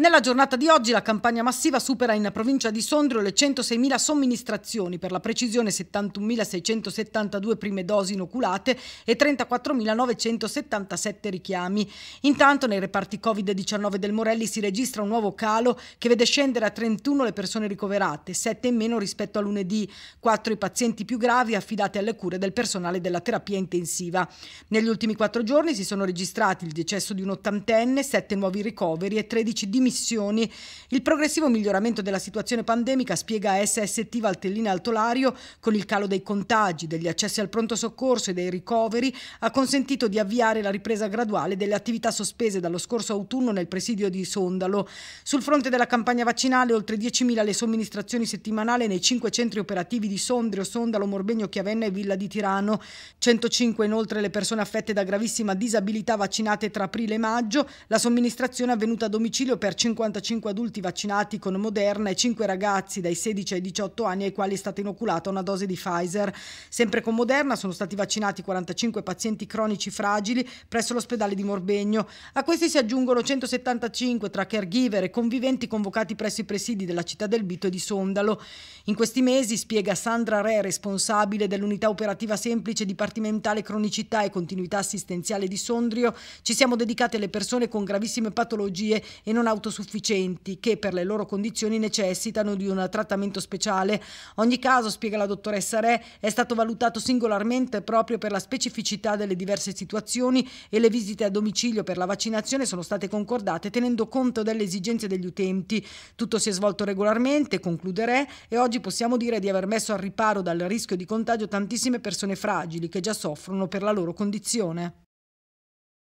Nella giornata di oggi la campagna massiva supera in provincia di Sondrio le 106.000 somministrazioni, per la precisione 71.672 prime dosi inoculate e 34.977 richiami. Intanto nei reparti Covid-19 del Morelli si registra un nuovo calo che vede scendere a 31 le persone ricoverate, 7 in meno rispetto a lunedì, 4 i pazienti più gravi affidati alle cure del personale della terapia intensiva. Negli ultimi 4 giorni si sono registrati il decesso di un ottantenne, 7 nuovi ricoveri e 13 diminuzioni dimissioni. Il progressivo miglioramento della situazione pandemica, spiega SST Valtellina Altolario, con il calo dei contagi, degli accessi al pronto soccorso e dei ricoveri, ha consentito di avviare la ripresa graduale delle attività sospese dallo scorso autunno nel presidio di Sondalo. Sul fronte della campagna vaccinale, oltre 10.000 le somministrazioni settimanali nei cinque centri operativi di Sondrio, Sondalo, Morbegno, Chiavenna e Villa di Tirano. 105 inoltre le persone affette da gravissima disabilità vaccinate tra aprile e maggio, la somministrazione avvenuta a domicilio per 55 adulti vaccinati con Moderna e 5 ragazzi dai 16 ai 18 anni ai quali è stata inoculata una dose di Pfizer. Sempre con Moderna sono stati vaccinati 45 pazienti cronici fragili presso l'ospedale di Morbegno. A questi si aggiungono 175 tra caregiver e conviventi convocati presso i presidi della città del Bito e di Sondalo. In questi mesi, spiega Sandra Re, responsabile dell'unità operativa semplice dipartimentale cronicità e continuità assistenziale di Sondrio, ci siamo dedicate alle persone con gravissime patologie e non autosufficienti autosufficienti che per le loro condizioni necessitano di un trattamento speciale. Ogni caso, spiega la dottoressa Re, è stato valutato singolarmente proprio per la specificità delle diverse situazioni e le visite a domicilio per la vaccinazione sono state concordate tenendo conto delle esigenze degli utenti. Tutto si è svolto regolarmente, conclude Re, e oggi possiamo dire di aver messo al riparo dal rischio di contagio tantissime persone fragili che già soffrono per la loro condizione.